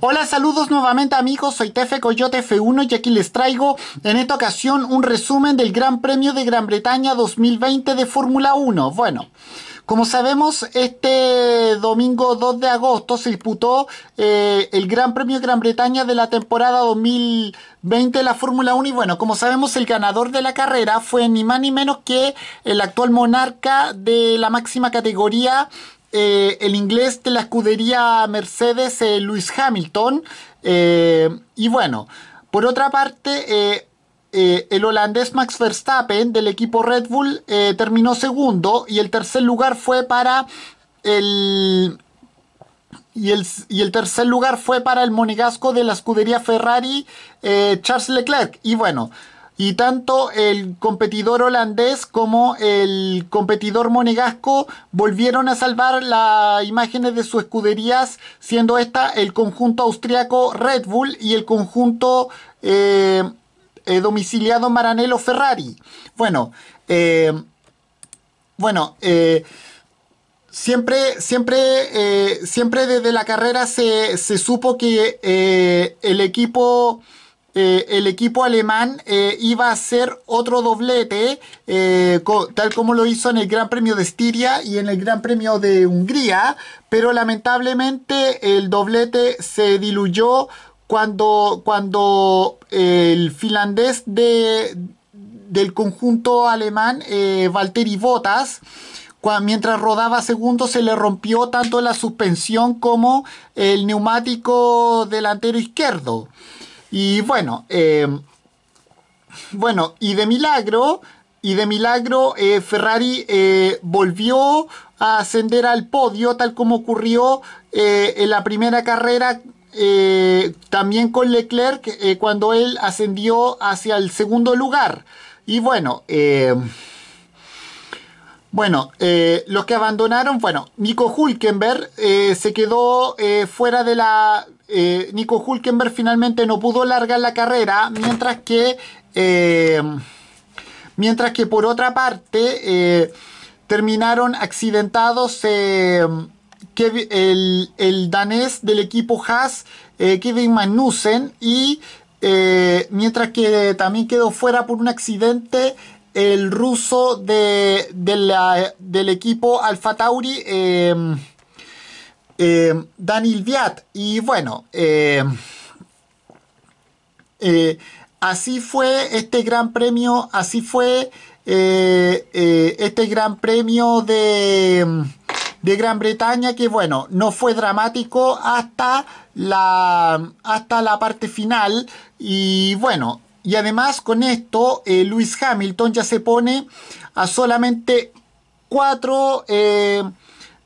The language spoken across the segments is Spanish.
Hola, saludos nuevamente amigos, soy Tefe Coyote F1 y aquí les traigo en esta ocasión un resumen del Gran Premio de Gran Bretaña 2020 de Fórmula 1. Bueno, como sabemos, este domingo 2 de agosto se disputó eh, el Gran Premio de Gran Bretaña de la temporada 2020 de la Fórmula 1 y bueno, como sabemos, el ganador de la carrera fue ni más ni menos que el actual monarca de la máxima categoría eh, el inglés de la escudería Mercedes luis eh, Lewis Hamilton. Eh, y bueno, por otra parte, el holandés Max Verstappen del equipo Red Bull terminó segundo y el tercer lugar fue para el y el, y el, tercer lugar fue para el monegasco de la escudería Ferrari, Charles Leclerc. Y bueno, y tanto el competidor holandés como el competidor monegasco volvieron a salvar las imágenes de sus escuderías, siendo esta el conjunto austriaco Red Bull y el conjunto eh, eh, domiciliado Maranello Ferrari. Bueno, eh, bueno, siempre, siempre, siempre desde la carrera se, se supo que el equipo eh, el equipo alemán eh, iba a hacer otro doblete, eh, tal como lo hizo en el Gran Premio de Estiria y en el Gran Premio de Hungría, pero lamentablemente el doblete se diluyó cuando, cuando el finlandés de, del conjunto alemán, Valtteri Bottas, mientras rodaba segundo se le rompió tanto la suspensión como el neumático delantero izquierdo. Y bueno, em, bueno, y de milagro, y de milagro eh, Ferrari eh, volvió a ascender al podio, tal como ocurrió eh, en la primera carrera también con Leclerc cuando él ascendió hacia el segundo lugar. Y bueno, em, bueno, los que abandonaron, bueno, Nico Hulkenberg se quedó fuera de la, eh, Nico Hulkenberg finalmente no pudo largar la carrera, mientras que, eh, mientras que por otra parte eh, terminaron accidentados el, danés del equipo Haas, Kevin Magnussen, y mientras que también quedó fuera por un accidente el ruso de, del equipo Alfa Tauri. Eh, Daniel Viat. Y bueno, eh, eh, así fue este gran premio, así fue este gran premio de, Gran Bretaña que bueno, no fue dramático hasta la, hasta la parte final. Y bueno, y además con esto, Lewis Hamilton ya se pone a solamente cuatro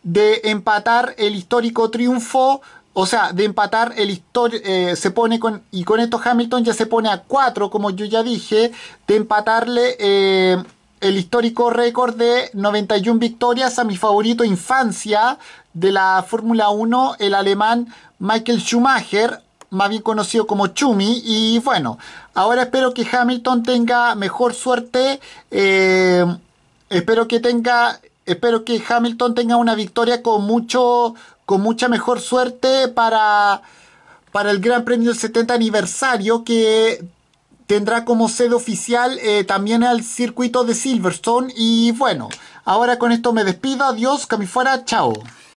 de empatar el histórico triunfo o sea, de empatar el histórico eh, se pone con y con esto Hamilton ya se pone a 4, como yo ya dije, de empatarle eh, el histórico récord de 91 victorias a mi favorito infancia de la Fórmula 1, el alemán Michael Schumacher, más bien conocido como Chumi. Y bueno, ahora espero que Hamilton tenga mejor suerte. Eh, espero que tenga espero que Hamilton tenga una victoria con mucho con mucha mejor suerte para para el Gran Premio del 70 aniversario que tendrá como sede oficial eh, también al circuito de Silverstone y bueno, ahora con esto me despido, adiós, que fuera, chao.